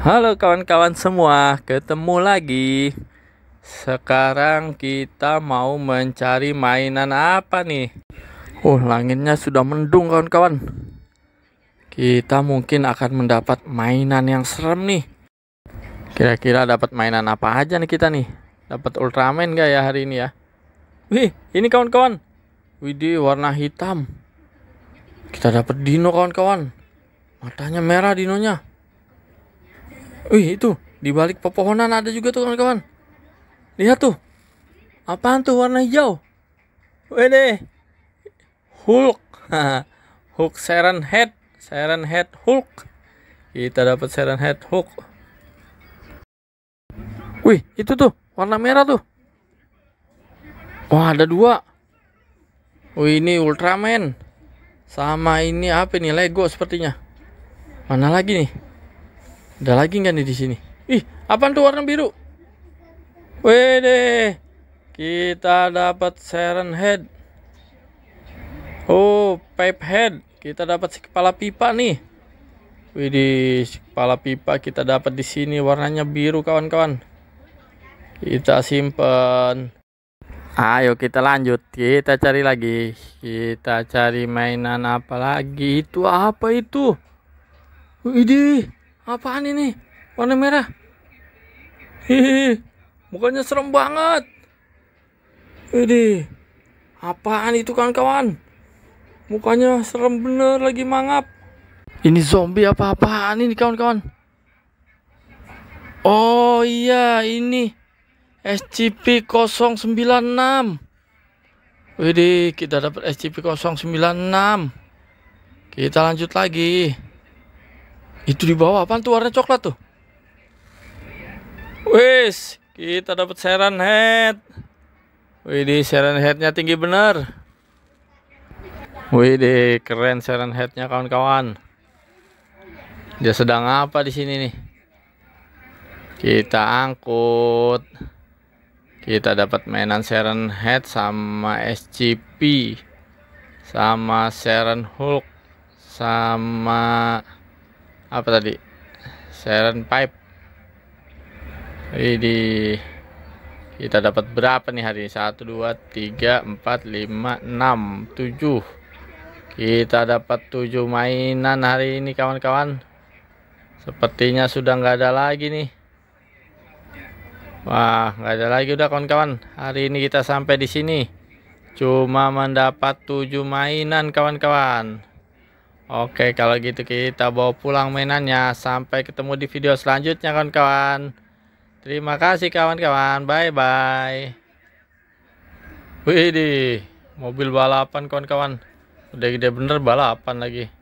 Halo kawan-kawan semua, ketemu lagi. Sekarang kita mau mencari mainan apa nih? Oh, uh, langitnya sudah mendung kawan-kawan. Kita mungkin akan mendapat mainan yang serem nih. Kira-kira dapat mainan apa aja nih kita nih? Dapat Ultraman gak ya hari ini ya? Wih, ini kawan-kawan. Widih, warna hitam. Kita dapat dino kawan-kawan. Matanya merah dinonya. Wih, itu di balik pepohonan ada juga tuh kawan-kawan. Lihat tuh. Apaan tuh warna hijau? Wede. Hulk. Hulk Siren Head. Siren Head Hulk. Kita dapat Siren Head Hulk. Wih, itu tuh warna merah tuh. Wah, ada dua. Wih, ini Ultraman sama ini apa nih Lego sepertinya mana lagi nih ada lagi nggak nih di sini ih apa tuh warna biru Wede kita dapat Siren Head oh Pipe Head kita dapat si kepala pipa nih Widi si kepala pipa kita dapat di sini warnanya biru kawan-kawan. Kita simpan Ayo kita lanjut, kita cari lagi. Kita cari mainan apa lagi? Itu apa itu? Ini apaan ini? Warna merah. Hihi, mukanya serem banget. Ini apaan itu kawan-kawan? Mukanya serem bener lagi mangap. Ini zombie apa-apaan ini kawan-kawan? Oh iya ini SCP-096 Widih kita dapat SCP-096 Kita lanjut lagi Itu di bawah apa? tuh warna coklat tuh Wis Kita dapat Seran Head Widih Seran Headnya tinggi bener Widih keren Seran Headnya kawan-kawan Dia sedang apa di sini nih Kita angkut kita dapat mainan Seren Head sama SCP sama Seren Hulk sama apa tadi Seren Pipe jadi kita dapat berapa nih hari ini 1 2 3 4 5 6 7 kita dapat 7 mainan hari ini kawan-kawan sepertinya sudah nggak ada lagi nih Wah, nggak ada lagi udah kawan-kawan. Hari ini kita sampai di sini. Cuma mendapat 7 mainan kawan-kawan. Oke, kalau gitu kita bawa pulang mainannya. Sampai ketemu di video selanjutnya kawan-kawan. Terima kasih kawan-kawan. Bye-bye. Wih, mobil balapan kawan-kawan. Udah gede bener balapan lagi.